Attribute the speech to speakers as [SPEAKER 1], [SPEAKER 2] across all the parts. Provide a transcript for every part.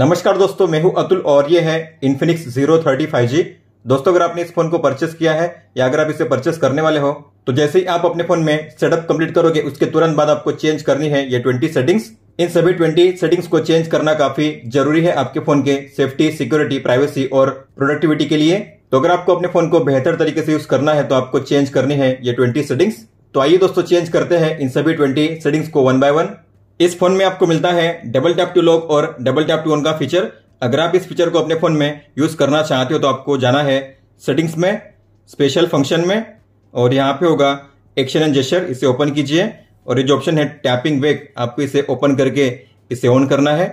[SPEAKER 1] नमस्कार दोस्तों मैं हूं अतुल और ये है Infinix zero thirty five G दोस्तों अगर आपने इस फोन को परचेस किया है या अगर आप इसे परचेस करने वाले हो तो जैसे ही आप अपने फोन में सेटअप कंप्लीट करोगे उसके तुरंत बाद आपको चेंज करनी है ये ट्वेंटी सेटिंग्स इन सभी ट्वेंटी सेटिंग्स को चेंज करना काफी जरूरी है आपके फोन के सेफ्टी सिक्योरिटी प्राइवेसी और प्रोडक्टिविटी के लिए तो अगर आपको अपने फोन को बेहतर तरीके से यूज करना है तो आपको चेंज करनी है ये ट्वेंटी सेटिंग्स तो आइए दोस्तों चेंज करते हैं इन सभी ट्वेंटी सेटिंग्स को वन बाय वन इस फोन में आपको मिलता है डबल टैप टू लॉक और डबल टैप टू ऑन का फीचर अगर आप इस फीचर को अपने फोन में यूज करना चाहते हो तो आपको जाना है सेटिंग्स में स्पेशल फंक्शन में और यहाँ पे होगा एक्शन एंड जेस्टर इसे ओपन कीजिए और ये जो ऑप्शन है टैपिंग वेक आपको इसे ओपन करके इसे ऑन करना है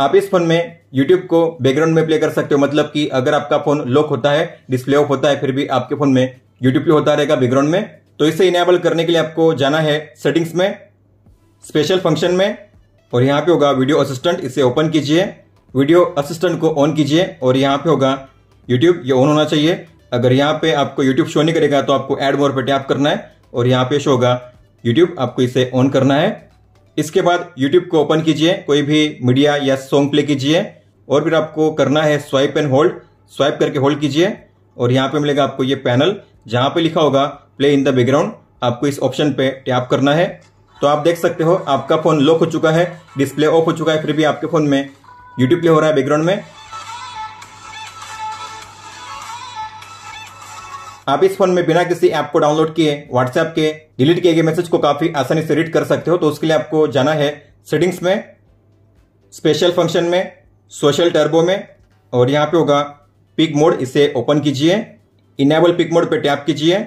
[SPEAKER 1] आप इस फोन में यूट्यूब को बैकग्राउंड में प्ले कर सकते हो मतलब कि अगर आपका फोन लॉक होता है डिस्प्ले ऑफ होता है फिर भी आपके फोन में यूट्यूब प्ले होता रहेगा बैकग्राउंड में तो इसे इनेबल करने के लिए आपको जाना है सेटिंग्स में स्पेशल फंक्शन में और यहाँ पे होगा वीडियो असिस्टेंट इसे ओपन कीजिए वीडियो असिस्टेंट को ऑन कीजिए और यहाँ पे होगा यूट्यूब ये ऑन होना चाहिए अगर यहाँ पे आपको यूट्यूब शो नहीं करेगा तो आपको एड मोर पर टैप करना है और यहाँ पे शो होगा यूट्यूब आपको इसे ऑन करना है इसके बाद यूट्यूब को ओपन कीजिए कोई भी मीडिया या सॉन्ग प्ले कीजिए और फिर आपको करना है स्वाइप एंड होल्ड स्वाइप करके होल्ड कीजिए और यहाँ पे मिलेगा आपको ये पैनल जहाँ पे लिखा होगा प्ले इन द बैकग्राउंड आपको इस ऑप्शन पे टैप करना है तो आप देख सकते हो आपका फ़ोन लॉक हो चुका है डिस्प्ले ऑफ हो चुका है फिर भी आपके फ़ोन में यूट्यूब प्ले हो रहा है बैकग्राउंड में आप इस फोन में बिना किसी ऐप को डाउनलोड किए व्हाट्सएप के डिलीट किए गए मैसेज को काफ़ी आसानी से रीड कर सकते हो तो उसके लिए आपको जाना है सेटिंग्स में स्पेशल फंक्शन में सोशल टर्बो में और यहां पे होगा पिक मोड इसे ओपन कीजिए इनेबल पिक मोड पे टैप कीजिए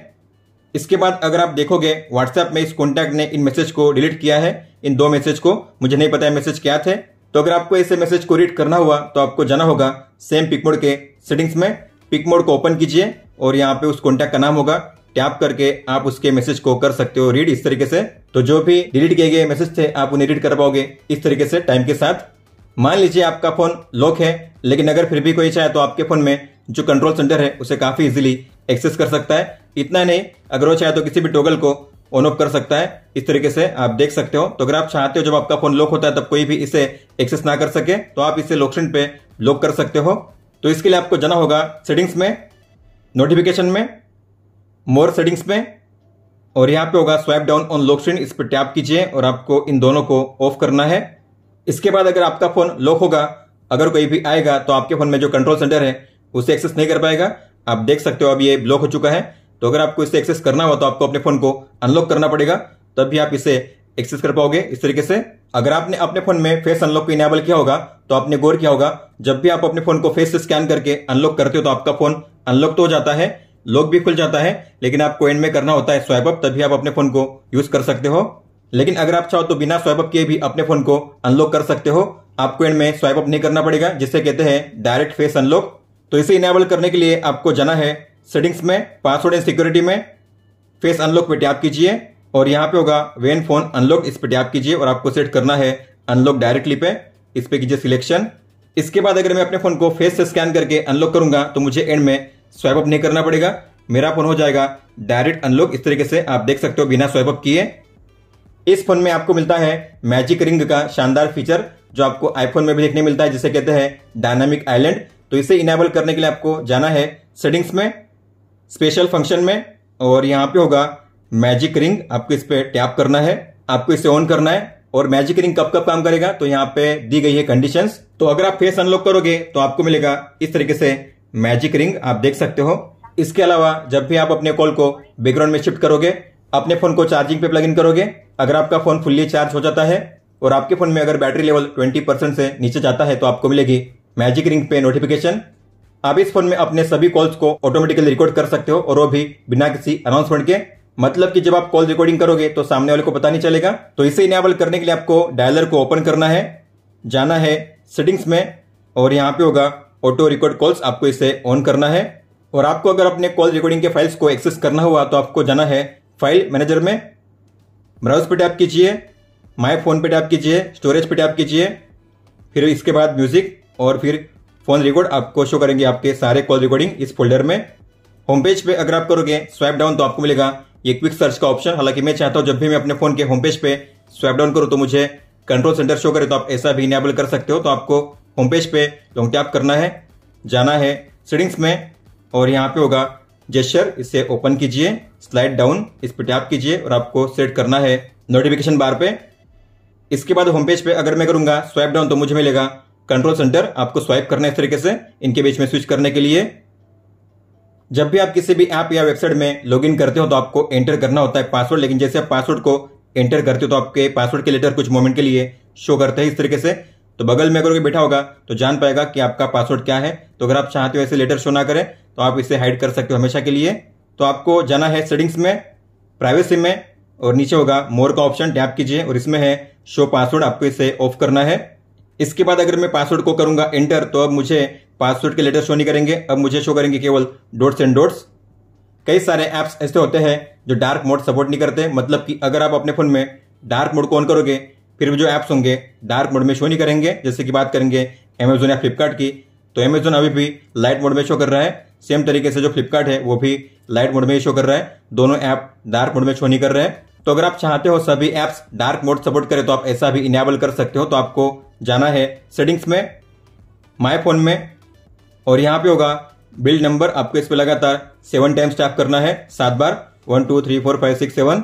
[SPEAKER 1] इसके बाद अगर आप देखोगे व्हाट्सएप में इस कॉन्टैक्ट ने इन मैसेज को डिलीट किया है इन दो मैसेज को मुझे नहीं पता है मैसेज क्या थे तो अगर आपको ऐसे मैसेज को रीड करना हुआ तो आपको जाना होगा सेम पिक मोड के सेटिंग्स में पिक मोड को ओपन कीजिए और यहाँ पे उस कॉन्टैक्ट का नाम होगा टैप करके आप उसके मैसेज को कर सकते हो रीड इस तरीके से तो जो भी डिलीट किए गए मैसेज थे आप उन्हें रीड कर पाओगे इस तरीके से टाइम के साथ मान लीजिए आपका फोन लॉक है लेकिन अगर फिर भी कोई चाहे तो आपके फोन में जो कंट्रोल सेंटर है उसे काफी इजिली एक्सेस कर सकता है इतना नहीं अगर वो चाहे तो किसी भी टोगल को ऑन ऑफ कर सकता है इस तरीके से आप देख सकते हो तो अगर आप चाहते हो जब आपका फोन लॉक होता है तब कोई भी इसे एक्सेस ना कर सके तो आप इसे लोकशन पे लॉक कर सकते हो तो इसके लिए आपको जाना होगा सेटिंग्स में नोटिफिकेशन में मोर सेटिंग्स में और यहाँ पे होगा स्वाइप डाउन ऑन लॉकशन इस पर टैप कीजिए और आपको इन दोनों को ऑफ करना है इसके बाद अगर आपका फोन लॉक होगा अगर कोई भी आएगा तो आपके फोन में जो कंट्रोल सेंटर है उसे एक्सेस नहीं कर पाएगा आप देख सकते हो अब ये ब्लॉक हो चुका है तो अगर आपको इसे एक्सेस करना हो तो आपको अपने फोन को अनलॉक करना पड़ेगा तब भी आप इसे एक्सेस कर पाओगे इस तरीके से अगर आपने अपने फोन में फेस अनलॉक को इनेबल किया होगा तो आपने गौर किया होगा जब भी आप अपने फोन को फेस से स्कैन करके अनलॉक करते हो तो आपका फोन अनलॉक तो हो जाता है लॉक भी खुल जाता है लेकिन आपको एंड में करना होता है स्वाइप अप तभी आप अपने फोन को यूज कर सकते हो लेकिन अगर आप चाहो तो बिना स्वाइप अप किए भी अपने फोन को अनलॉक कर सकते हो आपको एंड में स्वाइप अप नहीं करना पड़ेगा जिसे कहते हैं डायरेक्ट फेस अनलॉक तो इसे इनेबल करने के लिए आपको जाना है सेटिंग्स में पासवर्ड एंड सिक्योरिटी में फेस अनलॉक पे टैप कीजिए और यहाँ पे होगा वेन फोन अनलॉक इस पे टैप कीजिए और आपको सेट करना है अनलॉक डायरेक्टली पे इस पे कीजिए सिलेक्शन इसके बाद अगर मैं अपने फोन को फेस से स्कैन करके अनलॉक करूंगा तो मुझे एंड में स्वाइप अप नहीं करना पड़ेगा मेरा फोन हो जाएगा डायरेक्ट अनलॉक इस तरीके से आप देख सकते हो बिना स्वाइप अप किए इस फोन में आपको मिलता है मैजिक रिंग का शानदार फीचर जो आपको आईफोन में भी देखने मिलता है जिसे कहते हैं डायनामिक आइलैंड तो इसे इनेबल करने के लिए आपको जाना है सेटिंग्स में स्पेशल फंक्शन में और यहाँ पे होगा मैजिक रिंग आपको इस पर टैप करना है आपको इसे ऑन करना है और मैजिक रिंग कब कब काम करेगा तो यहाँ पे दी गई है कंडीशन तो अगर आप फेस अनलॉक करोगे तो आपको मिलेगा इस तरीके से मैजिक रिंग आप देख सकते हो इसके अलावा जब भी आप अपने कॉल को बैकग्राउंड में शिफ्ट करोगे अपने फोन को चार्जिंग पे प्लग इन करोगे अगर आपका फोन फुल्ली चार्ज हो जाता है और आपके फोन में अगर बैटरी लेवल 20 परसेंट से नीचे जाता है तो आपको मिलेगी मैजिक रिंग पे नोटिफिकेशन आप इस फोन में अपने सभी कॉल्स को ऑटोमेटिकली रिकॉर्ड कर सकते हो और वो भी बिना किसी अनाउंसमेंट के मतलब कि जब आप कॉल रिकॉर्डिंग करोगे तो सामने वाले को पता नहीं चलेगा तो इसे इनेबल करने के लिए आपको डायलर को ओपन करना है जाना है सेटिंग्स में और यहाँ पे होगा ऑटो रिकॉर्ड कॉल्स आपको इसे ऑन करना है और आपको अगर अपने कॉल रिकॉर्डिंग के फाइल्स को एक्सेस करना हुआ तो आपको जाना है फाइल मैनेजर में ब्राउज पे टैप कीजिए माई फोन पे टैप कीजिए स्टोरेज पे टैप कीजिए फिर इसके बाद म्यूजिक और फिर फोन रिकॉर्ड आपको शो करेंगे आपके सारे कॉल रिकॉर्डिंग इस फोल्डर में होम पेज पे अगर आप करोगे स्वैप डाउन तो आपको मिलेगा ये क्विक सर्च का ऑप्शन हालांकि मैं चाहता हूँ जब भी मैं अपने फोन के होम पेज पे स्वैप डाउन करूँ तो मुझे कंट्रोल सेंटर शो करे तो आप ऐसा भी इनेबल कर सकते हो तो आपको होम पेज पे लॉन्ग टैप करना है जाना है सेटिंग्स में और यहाँ पे होगा जेस्टर इसे ओपन कीजिए स्लाइड डाउन इस पर टैप कीजिए और आपको सेट करना है नोटिफिकेशन बार पे इसके बाद होम पेज पे अगर मैं करूंगा स्वैप डाउन तो मुझे मिलेगा कंट्रोल सेंटर आपको स्वाइप करना है इस तरीके से इनके बीच में स्विच करने के लिए जब भी आप किसी भी ऐप या वेबसाइट में लॉगिन करते हो तो आपको एंटर करना होता है पासवर्ड लेकिन जैसे आप पासवर्ड को एंटर करते हो तो आपके पासवर्ड के लेटर कुछ मोमेंट के लिए शो करते हैं इस तरीके से तो बगल में अगर कोई बैठा होगा तो जान पाएगा कि आपका पासवर्ड क्या है तो अगर आप चाहते हो ऐसे लेटर शो ना करें तो आप इसे हाइड कर सकते हो हमेशा के लिए तो आपको जाना है सेटिंग्स में प्राइवेसी में और नीचे होगा मोर का ऑप्शन टैप कीजिए और इसमें है शो पासवर्ड आपको इसे ऑफ करना है इसके बाद अगर मैं पासवर्ड को करूंगा एंटर तो अब मुझे पासवर्ड के लेटर शो नहीं करेंगे अब मुझे शो करेंगे केवल डोट्स एंड डोट्स कई सारे ऐप्स ऐसे होते हैं जो डार्क मोड सपोर्ट नहीं करते मतलब कि अगर आप अपने फ़ोन में डार्क मोड को ऑन करोगे फिर भी जो ऐप्स होंगे डार्क मोड में शो नहीं करेंगे जैसे कि बात करेंगे अमेजोन या फ्लिपकार्ट की तो अमेजोन अभी भी लाइट मोड में शो कर रहा है सेम तरीके से जो फ्लिपकार्ट है वो भी लाइट मोड में शो कर रहा है दोनों ऐप डार्क मोड में शो नहीं कर रहे हैं तो अगर आप चाहते हो सभी ऐप्स डार्क मोड सपोर्ट करें तो आप ऐसा भी इनेबल कर सकते हो तो आपको जाना है सेटिंग्स में माय फोन में और यहाँ पे होगा बिल्ड नंबर आपको इस पर लगातार सेवन टाइम्स टैप करना है सात बार one two three four five six seven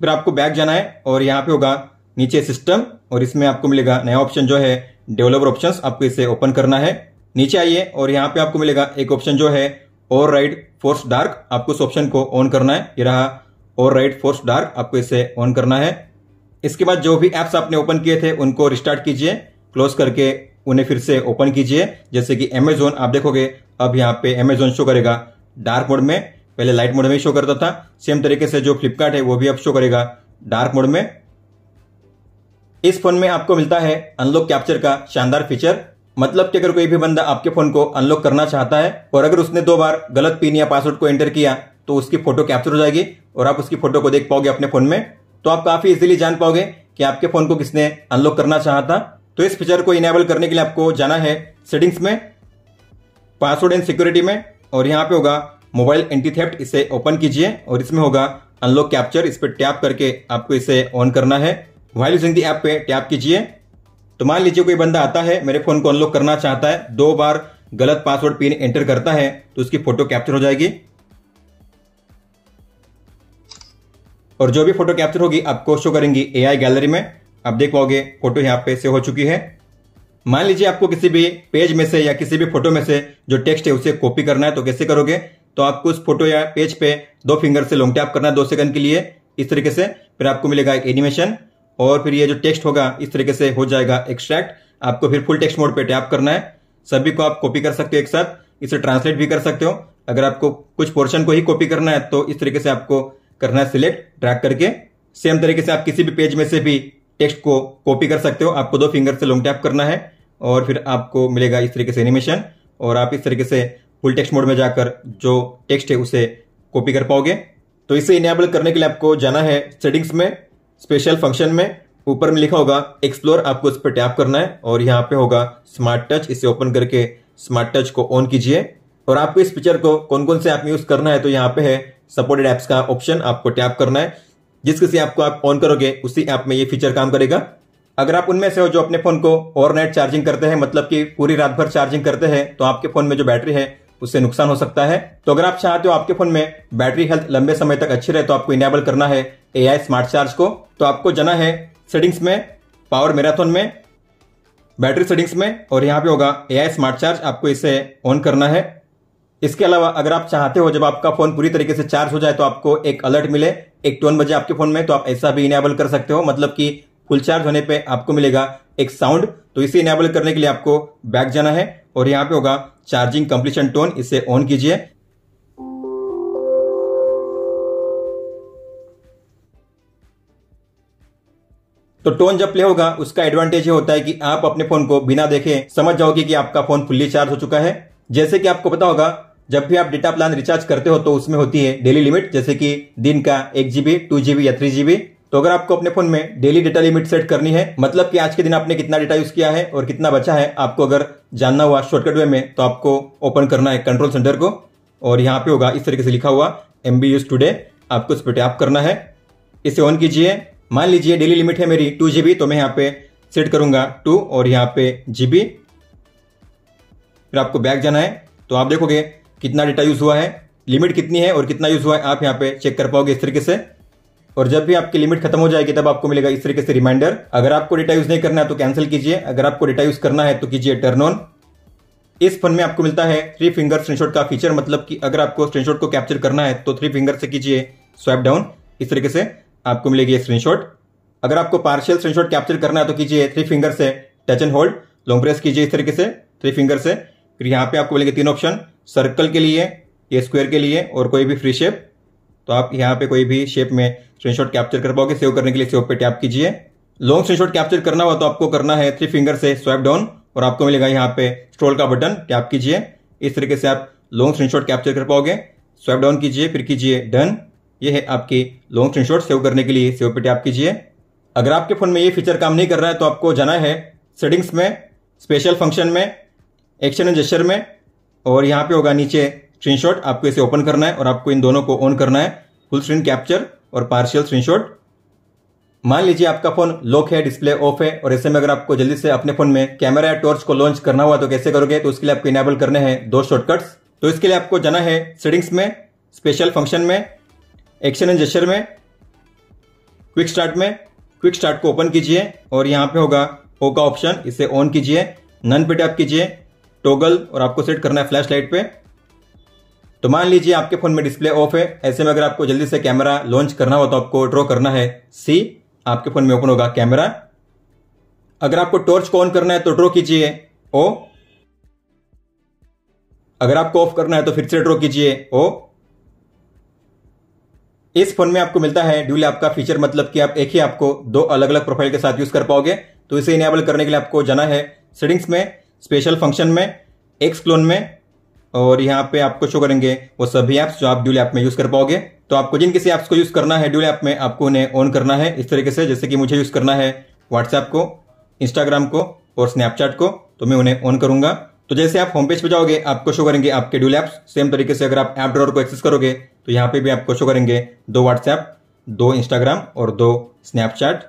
[SPEAKER 1] फिर आपको बैक जाना है और यहाँ पे होगा नीचे सिस्टम और इसमें आपको मिलेगा नया ऑप्शन जो है डेवलपर ऑप्शन आपको इसे ओपन करना है नीचे आइए और यहाँ पे आपको मिलेगा एक ऑप्शन जो है ओवर राइट फोर्स डार्क आपको इस ऑप्शन को ऑन करना है ये रहा ओवर राइड फोर्स डार्क आपको इसे ऑन करना है इसके बाद जो भी एप्स आपने ओपन किए थे उनको रिस्टार्ट कीजिए क्लोज करके उन्हें फिर से ओपन कीजिए जैसे कि अमेजोन आप देखोगे अब यहाँ पे अमेजोन शो करेगा डार्क मोड में पहले लाइट मोड में शो करता था सेम तरीके से जो फ्लिपकार्ट है वो भी अब शो करेगा डार्क मोड में इस फोन में आपको मिलता है अनलॉक कैप्चर का शानदार फीचर मतलब कि अगर कोई भी बंदा आपके फोन को अनलॉक करना चाहता है और अगर उसने दो बार गलत पिन या पासवर्ड को एंटर किया तो उसकी फोटो कैप्चर हो जाएगी और आप उसकी फोटो को देख पाओगे अपने फोन में तो आप काफी इजीली जान पाओगे कि आपके फोन को किसने अनलॉक करना चाहता था तो इस फीचर को इनेबल करने के लिए आपको जाना है सेटिंग्स में पासवर्ड एंड सिक्योरिटी में और यहाँ पे होगा मोबाइल एंटी थेफ्ट इसे ओपन कीजिए और इसमें होगा अनलॉक कैप्चर इस पर टैप करके आपको इसे ऑन करना है वाइल यूजिंग दी ऐप पे टैप कीजिए तो मान लीजिए कोई बंदा आता है मेरे फोन को अनलॉक करना चाहता है दो बार गलत पासवर्ड पिन एंटर करता है तो उसकी फोटो कैप्चर हो जाएगी और जो भी फोटो कैप्चर होगी आपको शो करेंगी एआई गैलरी में आप देख पाओगे फोटो यहाँ पे से हो चुकी है मान लीजिए आपको किसी भी पेज में से या किसी भी फोटो में से जो टेक्स्ट है उसे कॉपी करना है तो कैसे करोगे तो आपको उस फोटो या पेज पे दो फिंगर से लॉन्ग टैप करना है दो सेकंड के लिए इस तरीके से फिर आपको मिलेगा एक एनिमेशन और फिर ये जो टेक्स्ट होगा इस तरीके से हो जाएगा एक्सट्रैक्ट आपको फिर फुल टेक्स्ट मोड पे टैप करना है सभी को आप कॉपी कर सकते हो एक साथ इसे ट्रांसलेट भी कर सकते हो अगर आपको कुछ पोर्शन को ही कॉपी करना है तो इस तरीके से आपको करना है सिलेक्ट ड्रैग करके सेम तरीके से आप किसी भी पेज में से भी टेक्स्ट को कॉपी कर सकते हो आपको दो फिंगर से लॉन्ग टैप करना है और फिर आपको मिलेगा इस तरीके से एनिमेशन और आप इस तरीके से फुल टेक्स्ट मोड में जाकर जो टेक्स्ट है उसे कॉपी कर पाओगे तो इसे इनेबल करने के लिए आपको जाना है सेटिंग्स में स्पेशल फंक्शन में ऊपर में लिखा होगा एक्सप्लोर आपको इस पर टैप करना है और यहाँ पे होगा स्मार्ट टच इसे ओपन करके स्मार्ट टच को ऑन कीजिए और आपको इस फीचर को कौन कौन से ऐप में यूज करना है तो यहाँ पे है सपोर्टेड एप्स का ऑप्शन आपको टैप करना है जिस किसी ऐप को आप ऑन करोगे उसी ऐप में ये फीचर काम करेगा अगर आप उनमें से हो जो अपने फोन को ओवरनाइट चार्जिंग करते हैं मतलब कि पूरी रात भर चार्जिंग करते हैं तो आपके फोन में जो बैटरी है उससे नुकसान हो सकता है तो अगर आप चाहते हो आपके फोन में बैटरी हेल्थ लंबे समय तक अच्छी रहे तो आपको इनेबल करना है ए स्मार्ट चार्ज को तो आपको जाना है सेटिंग्स में पावर मैराथन में बैटरी सेटिंग्स में और यहाँ पे होगा ए स्मार्ट चार्ज आपको इसे ऑन करना है इसके अलावा अगर आप चाहते हो जब आपका फोन पूरी तरीके से चार्ज हो जाए तो आपको एक अलर्ट मिले एक टोन बजे आपके फोन में तो आप ऐसा भी इनेबल कर सकते हो मतलब कि फुल चार्ज होने पे आपको मिलेगा एक साउंड तो इसे इनेबल करने के लिए आपको बैक जाना है और यहाँ पे होगा चार्जिंग कंप्लीशन टोन इसे ऑन कीजिए तो टोन जब प्ले होगा उसका एडवांटेज ये होता है कि आप अपने फोन को बिना देखे समझ जाओगे कि आपका फोन फुल्ली चार्ज हो चुका है जैसे कि आपको पता होगा जब भी आप डेटा प्लान रिचार्ज करते हो तो उसमें होती है डेली लिमिट जैसे कि दिन का एक जीबी टू जीबी या थ्री जीबी तो अगर आपको अपने फोन में डेली डेटा लिमिट सेट करनी है मतलब कि आज के दिन आपने कितना डेटा यूज किया है और कितना बचा है आपको अगर जानना हुआ शॉर्टकट वे में तो आपको ओपन करना है कंट्रोल सेंटर को और यहाँ पे होगा इस तरीके से लिखा हुआ एम बी यूज टूडे आपको इस पर टैप करना है इसे ऑन कीजिए मान लीजिए डेली लिमिट है मेरी टू जीबी तो मैं यहाँ पे सेट करूंगा टू और यहाँ पे जीबी फिर आपको बैक जाना है तो आप देखोगे कितना डेटा यूज़ हुआ है लिमिट कितनी है और कितना यूज़ हुआ है आप यहाँ पे चेक कर पाओगे इस तरीके से और जब भी आपकी लिमिट खत्म हो जाएगी तब आपको मिलेगा इस तरीके से रिमाइंडर अगर आपको डेटा यूज़ नहीं करना है तो कैंसिल कीजिए अगर आपको डेटा यूज़ करना है तो कीजिए टर्न ऑन इस फोन में आपको मिलता है थ्री फिंगर स्क्रीनशॉट का फीचर मतलब कि अगर आपको स्क्रीनशॉट को कैप्चर करना है तो थ्री फिंगर से कीजिए स्वैप डाउन इस तरीके से आपको मिलेगी स्क्रीनशॉट अगर आपको पार्शियल स्क्रीनशॉट कैप्चर करना है तो कीजिए थ्री फिंगर से touch and hold long press कीजिए इस तरीके से थ्री फिंगर से फिर यहाँ पे आपको मिलेगी तीन ऑप्शन सर्कल के लिए या स्क्वायर के लिए और कोई भी फ्री शेप तो आप यहाँ पे कोई भी शेप में स्क्रीनशॉट कैप्चर कर पाओगे सेव करने के लिए सेव पे टैप कीजिए लॉन्ग स्क्रीनशॉट कैप्चर करना हुआ तो आपको करना है थ्री फिंगर से स्वाइप डाउन और आपको मिलेगा यहाँ पे स्ट्रोल का बटन टैप कीजिए इस तरीके से आप लॉन्ग स्क्रीनशॉट कैप्चर कर पाओगे स्वाइप डाउन कीजिए फिर कीजिए डन ये है आपकी लॉन्ग स्क्रीनशॉट सेव करने के लिए सेव पे टैप कीजिए अगर आपके फ़ोन में ये फीचर काम नहीं कर रहा है तो आपको जाना है सेटिंग्स में स्पेशल फंक्शन में एक्शन एंड जेस्चर में और यहाँ पे होगा नीचे स्क्रीनशॉट आपको इसे ओपन करना है और आपको इन दोनों को ऑन करना है फुल स्क्रीन कैप्चर और पार्शियल स्क्रीनशॉट मान लीजिए आपका फोन लॉक है डिस्प्ले ऑफ है और ऐसे में अगर आपको जल्दी से अपने फोन में कैमरा या टॉर्च को लॉन्च करना हुआ तो कैसे करोगे तो उसके लिए आपको इनेबल करने हैं दो शॉर्टकट्स तो इसके लिए आपको जाना है सेटिंग्स में स्पेशल फंक्शन में एक्शन एंड जेस्चर में क्विक स्टार्ट में क्विक स्टार्ट को ओपन कीजिए और यहाँ पे होगा ओ का ऑप्शन इसे ऑन कीजिए नन पे टैप कीजिए टोगल और आपको सेट करना है फ्लैश लाइट पे तो मान लीजिए आपके फोन में डिस्प्ले ऑफ है ऐसे में अगर आपको जल्दी से कैमरा लॉन्च करना हो तो आपको ड्रॉ करना है सी आपके फोन में ओपन होगा कैमरा अगर आपको टॉर्च को ऑन करना है तो ड्रॉ कीजिए ओ अगर आपको ऑफ करना है तो फिर से ड्रॉ कीजिए ओ इस फोन में आपको मिलता है ड्यूल आपका फीचर मतलब कि आप एक ही आपको दो अलग अलग प्रोफाइल के साथ यूज कर पाओगे तो इसे इनेबल करने के लिए आपको जाना है सेटिंग्स में स्पेशल फंक्शन में एक्स क्लोन में और यहाँ पे आपको शो करेंगे वो सभी ऐप्स जो आप ड्यूल ऐप में यूज़ कर पाओगे तो आपको जिन किसी ऐप्स को यूज़ करना है ड्यूल ऐप में आपको उन्हें ऑन करना है इस तरीके से जैसे कि मुझे यूज़ करना है व्हाट्सएप को इंस्टाग्राम को और स्नैपचैट को तो मैं उन्हें ऑन करूंगा तो जैसे आप होम पेज पे जाओगे आपको शो करेंगे आपके ड्यूल ऐप्स सेम तरीके से अगर आप ऐप ड्रॉर को एक्सेस करोगे तो यहाँ पे भी आपको शो करेंगे दो व्हाट्सएप दो इंस्टाग्राम और दो स्नैपचैट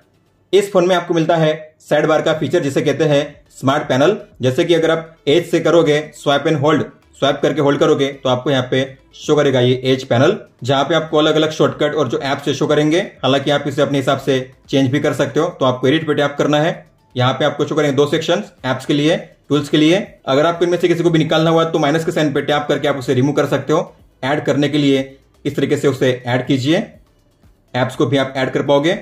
[SPEAKER 1] इस फोन में आपको मिलता है साइड बार का फीचर जिसे कहते हैं स्मार्ट पैनल जैसे कि अगर आप एज से करोगे स्वाइप एंड होल्ड स्वाइप करके होल्ड करोगे तो आपको यहाँ पे शो करेगा ये एज पैनल जहाँ पे आपको अलग अलग शॉर्टकट और जो ऐप से शो करेंगे हालांकि आप इसे अपने हिसाब से चेंज भी कर सकते हो तो आपको एडिट पे टैप करना है यहाँ पे आपको शो करेंगे दो सेक्शन एप्स के लिए टूल्स के लिए अगर आपको इनमें से किसी को भी निकालना हुआ तो माइनस के साइन पे टैप करके आप उसे रिमूव कर सकते हो एड करने के लिए इस तरीके से उसे एड कीजिए एप्स को भी आप एड कर पाओगे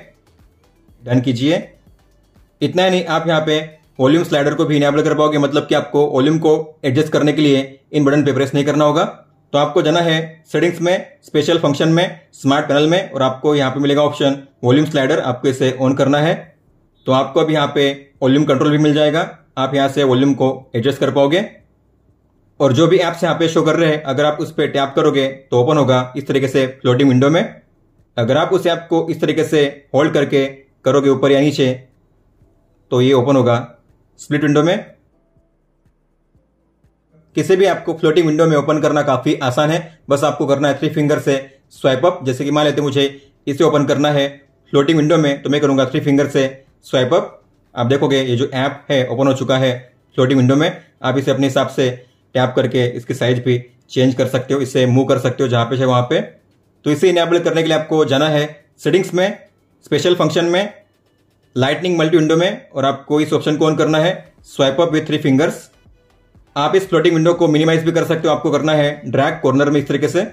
[SPEAKER 1] डन कीजिए इतना ही नहीं आप यहाँ पे वॉल्यूम स्लाइडर को भी इनेबल कर पाओगे मतलब कि आपको वॉल्यूम को एडजस्ट करने के लिए इन बटन पे प्रेस नहीं करना होगा तो आपको जाना है सेटिंग्स में स्पेशल फंक्शन में स्मार्ट पैनल में और आपको यहाँ पे मिलेगा ऑप्शन वॉल्यूम स्लाइडर आपको इसे ऑन करना है तो आपको अब यहाँ पे वॉल्यूम कंट्रोल भी मिल जाएगा आप यहाँ से वॉल्यूम को एडजस्ट कर पाओगे और जो भी ऐप्स यहाँ पे शो कर रहे हैं अगर आप उस पर टैप करोगे तो ओपन होगा इस तरीके से फ्लोटिंग विंडो में अगर आप उस ऐप को इस तरीके से होल्ड करके करो के ऊपर या नीचे तो ये ओपन होगा स्प्लिट विंडो में किसी भी आपको फ्लोटिंग विंडो में ओपन करना काफी आसान है बस आपको करना है थ्री फिंगर से स्वाइप अप जैसे कि मान लेते मुझे इसे ओपन करना है फ्लोटिंग विंडो में तो मैं करूंगा थ्री फिंगर से स्वाइप अप आप देखोगे ये जो ऐप है ओपन हो चुका है फ्लोटिंग विंडो में आप इसे अपने हिसाब से टैप करके इसके साइज भी चेंज कर सकते हो इसे मूव कर सकते हो जहां पे है वहां पे तो इसे इनेबल करने के लिए आपको जाना है सेटिंग्स में स्पेशल फंक्शन में लाइटनिंग मल्टी विंडो में और आपको इस ऑप्शन को ऑन करना है swipe up with three fingers आप इस फ्लोटिंग विंडो को मिनिमाइज भी कर सकते हो आपको करना है ड्रैग कॉर्नर में इस तरीके से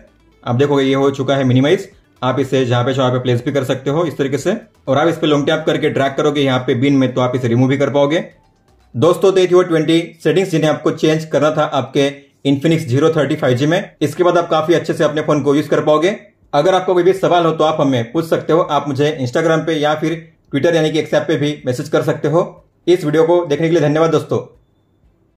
[SPEAKER 1] आप देखोगे ये हो चुका है मिनिमाइज आप इसे जहां पे पे प्लेस भी कर सकते हो इस तरीके से और आप इस पर लॉन्ग टैप करके ड्रैग करोगे यहाँ पे बिन में तो आप इसे रिमूव भी कर पाओगे दोस्तों तो थी वो ट्वेंटी सेटिंग्स जिन्हें आपको चेंज करना था आपके Infinix zero thirty five G में इसके बाद आप काफी अच्छे से अपने फोन को यूज कर पाओगे अगर आपको कोई भी सवाल हो तो आप हमें पूछ सकते हो आप मुझे इंस्टाग्राम पे या फिर ट्विटर यानी कि एक्सएप पे भी मैसेज कर सकते हो इस वीडियो को देखने के लिए धन्यवाद दोस्तों